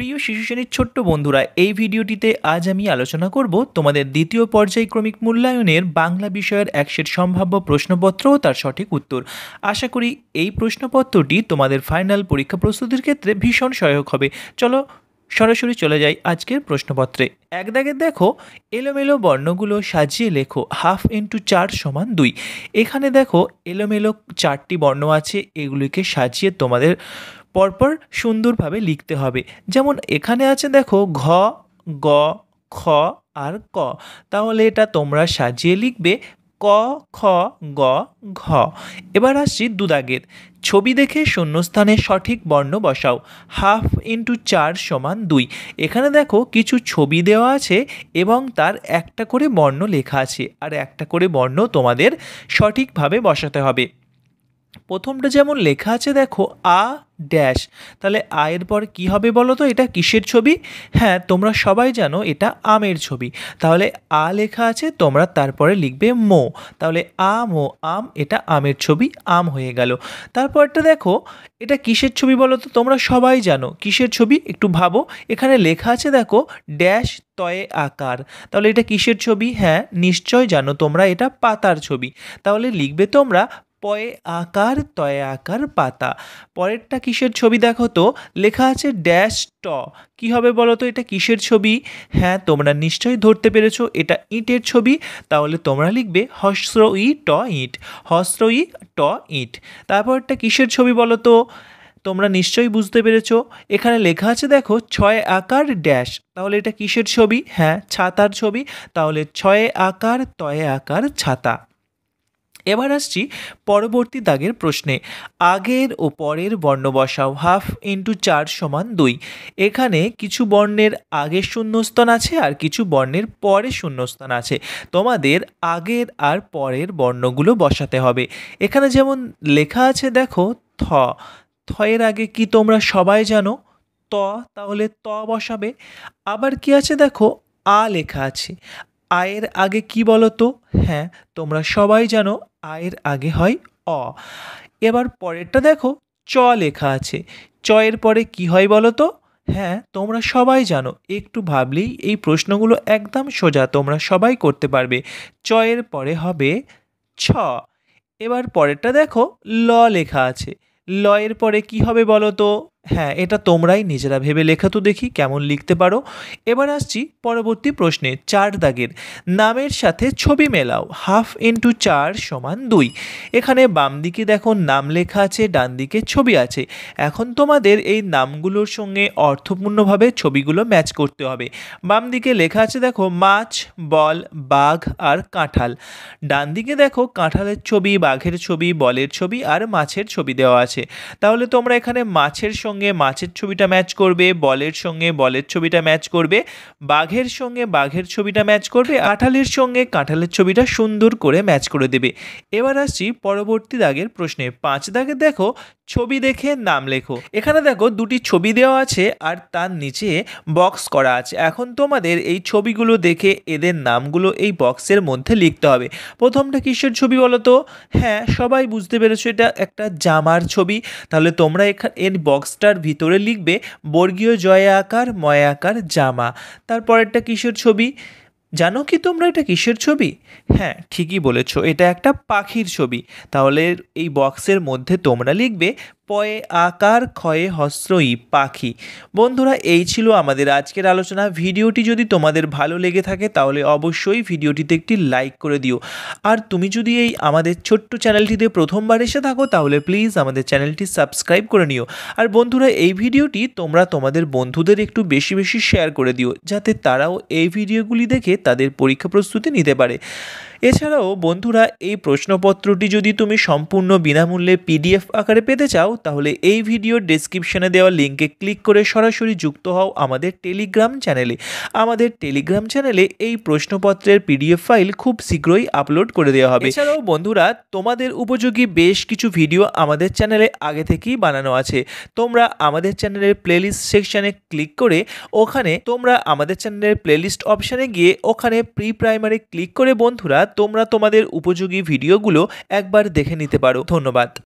প্রিয় শিশু শ্রেণীর ছোট্ট বন্ধুরা এই ভিডিওটিতে আজ আমি আলোচনা করব তোমাদের দ্বিতীয় পর্যায়ক্রমিক মূল্যায়নের বাংলা বিষয়ের একশের সম্ভাব্য প্রশ্নপত্র ও তার সঠিক উত্তর আশা করি এই প্রশ্নপত্রটি তোমাদের ফাইনাল পরীক্ষা প্রস্তুতির ক্ষেত্রে ভীষণ সহায়ক হবে চলো সরাসরি চলে যাই আজকের প্রশ্নপত্রে এক দাগে দেখো এলোমেলো বর্ণগুলো সাজিয়ে লেখো হাফ ইন্টু চার সমান দুই এখানে দেখো এলোমেলো চারটি বর্ণ আছে এগুলিকে সাজিয়ে তোমাদের পরপর সুন্দরভাবে লিখতে হবে যেমন এখানে আছে দেখো ঘ গ খ আর ক তাহলে এটা তোমরা সাজিয়ে লিখবে ক খ গ ঘ এবার আসছি দুদাগের ছবি দেখে শূন্যস্থানে সঠিক বর্ণ বসাও হাফ ইন্টু চার সমান দুই এখানে দেখো কিছু ছবি দেওয়া আছে এবং তার একটা করে বর্ণ লেখা আছে আর একটা করে বর্ণ তোমাদের সঠিকভাবে বসাতে হবে প্রথমটা যেমন লেখা আছে দেখো আ ড্যাশ তাহলে আয়ের পর কি হবে বলো তো এটা কিসের ছবি হ্যাঁ তোমরা সবাই জানো এটা আমের ছবি তাহলে আ লেখা আছে তোমরা তারপরে লিখবে মো তাহলে আম ও আম এটা আমের ছবি আম হয়ে গেল তারপরটা দেখো এটা কিসের ছবি বলো তো তোমরা সবাই জানো কিসের ছবি একটু ভাবো এখানে লেখা আছে দেখো ড্যাশ তয়ে আকার তাহলে এটা কিসের ছবি হ্যাঁ নিশ্চয় জানো তোমরা এটা পাতার ছবি তাহলে লিখবে তোমরা পয়ে আকার তয়ে আকার পাতা পরেরটা কিসের ছবি দেখো তো লেখা আছে ড্যাশ ট কি হবে বলো তো এটা কিসের ছবি হ্যাঁ তোমরা নিশ্চয়ই ধরতে পেরেছো এটা ইঁটের ছবি তাহলে তোমরা লিখবে হস্র ই ট ইঁট হস্র ই ট ইঁট তারপরটা কিসের ছবি বলো তো তোমরা নিশ্চয়ই বুঝতে পেরেছো এখানে লেখা আছে দেখো ছয় আকার ড্যাশ তাহলে এটা কিসের ছবি হ্যাঁ ছাতার ছবি তাহলে ছয়ে আকার তয়ে আকার ছাতা এবার আসছি পরবর্তী দাগের প্রশ্নে আগের ও পরের বর্ণ বসাও হাফ ইন্টু চার সমান দুই এখানে কিছু বর্ণের আগের শূন্যস্থান আছে আর কিছু বর্ণের পরে শূন্যস্থান আছে তোমাদের আগের আর পরের বর্ণগুলো বসাতে হবে এখানে যেমন লেখা আছে দেখো থ থ এর আগে কি তোমরা সবাই জানো ত তাহলে ত বসাবে আবার কি আছে দেখো আ লেখা আছে আয়ের আগে কি বলো তো হ্যাঁ তোমরা সবাই জানো আয়ের আগে হয় অ এবার পরেরটা দেখো চ লেখা আছে চ এর পরে কি হয় বলো তো হ্যাঁ তোমরা সবাই জানো একটু ভাবলেই এই প্রশ্নগুলো একদম সোজা তোমরা সবাই করতে পারবে চ এর পরে হবে ছ এবার পরেরটা দেখো ল লেখা আছে ল এর পরে কি হবে বলো তো হ্যাঁ এটা তোমরাই নিজেরা ভেবে লেখা তো দেখি কেমন লিখতে পারো এবার আসছি পরবর্তী প্রশ্নে চার দাগের নামের সাথে ছবি মেলাও হাফ ইন্টু চার সমান দুই এখানে বাম দিকে দেখো নাম লেখা আছে ডান দিকে ছবি আছে এখন তোমাদের এই নামগুলোর সঙ্গে অর্থপূর্ণভাবে ছবিগুলো ম্যাচ করতে হবে বাম দিকে লেখা আছে দেখো মাছ বল বাঘ আর কাঁঠাল ডান দিকে দেখো কাঁঠালের ছবি বাঘের ছবি বলের ছবি আর মাছের ছবি দেওয়া আছে তাহলে তোমরা এখানে মাছের সঙ্গে সঙ্গে মাছের ছবিটা ম্যাচ করবে বলের সঙ্গে বলের ছবিটা ম্যাচ করবে বাঘের সঙ্গে বাঘের ছবিটা ম্যাচ করবে কাঁঠালের সঙ্গে কাঁঠালের ছবিটা সুন্দর করে ম্যাচ করে দেবে এবার আসছি পরবর্তী দাগের প্রশ্নে পাঁচ দাগে দেখো ছবি দেখে নাম লেখো এখানে দেখো দুটি ছবি দেওয়া আছে আর তার নিচে বক্স করা আছে এখন তোমাদের এই ছবিগুলো দেখে এদের নামগুলো এই বক্সের মধ্যে লিখতে হবে প্রথমটা কিসের ছবি বলো তো হ্যাঁ সবাই বুঝতে পেরেছো এটা একটা জামার ছবি তাহলে তোমরা এখানে এর বক্স পোস্টটার ভিতরে লিখবে বর্গীয় জয় আকার ময় আকার জামা তারপরেরটা কিসের ছবি জানো কি তোমরা এটা কিসের ছবি হ্যাঁ ঠিকই বলেছ এটা একটা পাখির ছবি তাহলে এই বক্সের মধ্যে তোমরা লিখবে পয়ে আকার ক্ষয়ে হস্রই পাখি বন্ধুরা এই ছিল আমাদের আজকের আলোচনা ভিডিওটি যদি তোমাদের ভালো লেগে থাকে তাহলে অবশ্যই ভিডিওটিতে একটি লাইক করে দিও আর তুমি যদি এই আমাদের ছোট্ট চ্যানেলটিতে প্রথমবার এসে থাকো তাহলে প্লিজ আমাদের চ্যানেলটি সাবস্ক্রাইব করে নিও আর বন্ধুরা এই ভিডিওটি তোমরা তোমাদের বন্ধুদের একটু বেশি বেশি শেয়ার করে দিও যাতে তারাও এই ভিডিওগুলি দেখে তাদের পরীক্ষা প্রস্তুতি নিতে পারে এছাড়াও বন্ধুরা এই প্রশ্নপত্রটি যদি তুমি সম্পূর্ণ বিনামূল্যে পিডিএফ আকারে পেতে চাও তাহলে এই ভিডিওর ডিসক্রিপশনে দেওয়া লিঙ্কে ক্লিক করে সরাসরি যুক্ত হও আমাদের টেলিগ্রাম চ্যানেলে আমাদের টেলিগ্রাম চ্যানেলে এই প্রশ্নপত্রের পিডিএফ ফাইল খুব শীঘ্রই আপলোড করে দেওয়া হবে এছাড়াও বন্ধুরা তোমাদের উপযোগী বেশ কিছু ভিডিও আমাদের চ্যানেলে আগে থেকেই বানানো আছে তোমরা আমাদের চ্যানেলের প্লেলিস্ট সেকশানে ক্লিক করে ওখানে তোমরা আমাদের চ্যানেলের প্লেলিস্ট অপশানে গিয়ে ওখানে প্রি প্রাইমারি ক্লিক করে বন্ধুরা তোমরা তোমাদের উপযোগী ভিডিওগুলো একবার দেখে নিতে পারো ধন্যবাদ